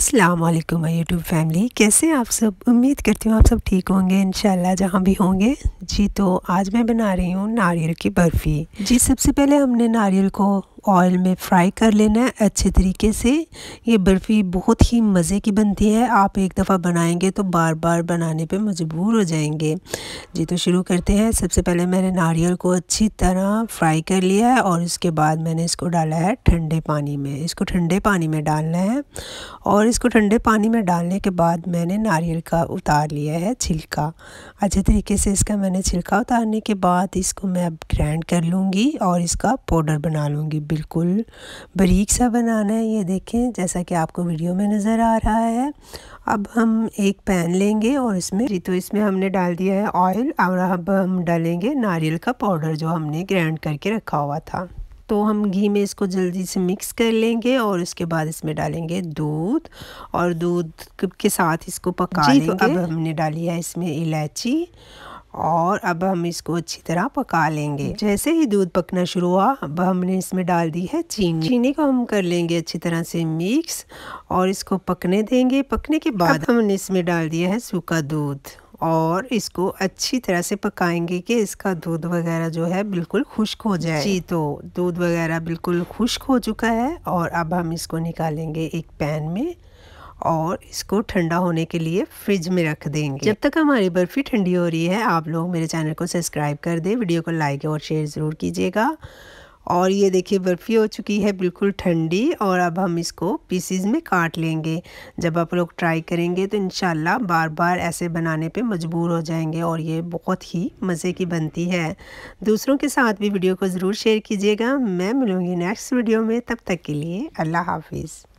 अस्सलाम वालेकुम my YouTube family कैसे आप सब उम्मीद करती हूँ आप सब ठीक होंगे इन जहाँ भी होंगे जी तो आज मैं बना रही हूँ नारियल की बर्फ़ी जी सबसे पहले हमने नारियल को ऑयल में फ्राई कर लेना है अच्छे तरीके से ये बर्फ़ी बहुत ही मज़े की बनती है आप एक दफ़ा बनाएंगे तो बार बार बनाने पे मजबूर हो जाएंगे जी तो शुरू करते हैं सबसे पहले मैंने नारियल को अच्छी तरह फ्राई कर लिया है और इसके बाद मैंने इसको डाला है ठंडे पानी में इसको ठंडे पानी में डालना है और इसको ठंडे पानी में डालने के बाद मैंने नारियल का उतार लिया है छिलका अच्छे तरीके से इसका मैंने छिलका उतारने के बाद इसको मैं अब ग्राइंड कर लूँगी और इसका पाउडर बना लूँगी बिल्कुल बारीक सा बनाना है ये देखें जैसा कि आपको वीडियो में नज़र आ रहा है अब हम एक पैन लेंगे और इसमें जी तो इसमें हमने डाल दिया है ऑयल और अब हम डालेंगे नारियल का पाउडर जो हमने ग्राइंड करके रखा हुआ था तो हम घी में इसको जल्दी से मिक्स कर लेंगे और उसके बाद इसमें डालेंगे दूध और दूध के साथ इसको पका तो लेंगे तो अब हमने डाली है इसमें इलायची और अब हम इसको अच्छी तरह पका लेंगे जैसे ही दूध पकना शुरू हुआ अब हमने इसमें डाल दी है चीनी चीनी को हम कर लेंगे अच्छी तरह से मिक्स और इसको पकने देंगे पकने के बाद हमने इसमें डाल दिया है सूखा दूध और इसको अच्छी तरह से पकाएंगे कि इसका दूध वगैरह जो है बिल्कुल खुश्क हो जाए जी तो दूध वगैरह बिल्कुल खुश्क हो चुका है और अब हम इसको निकालेंगे एक पैन में और इसको ठंडा होने के लिए फ्रिज में रख देंगे जब तक हमारी बर्फ़ी ठंडी हो रही है आप लोग मेरे चैनल को सब्सक्राइब कर दें वीडियो को लाइक और शेयर ज़रूर कीजिएगा और ये देखिए बर्फ़ी हो चुकी है बिल्कुल ठंडी और अब हम इसको पीसीज में काट लेंगे जब आप लोग ट्राई करेंगे तो इन बार बार ऐसे बनाने पे मजबूर हो जाएंगे और ये बहुत ही मज़े की बनती है दूसरों के साथ भी वीडियो को ज़रूर शेयर कीजिएगा मैं मिलूँगी नेक्स्ट वीडियो में तब तक के लिए अल्लाह हाफिज़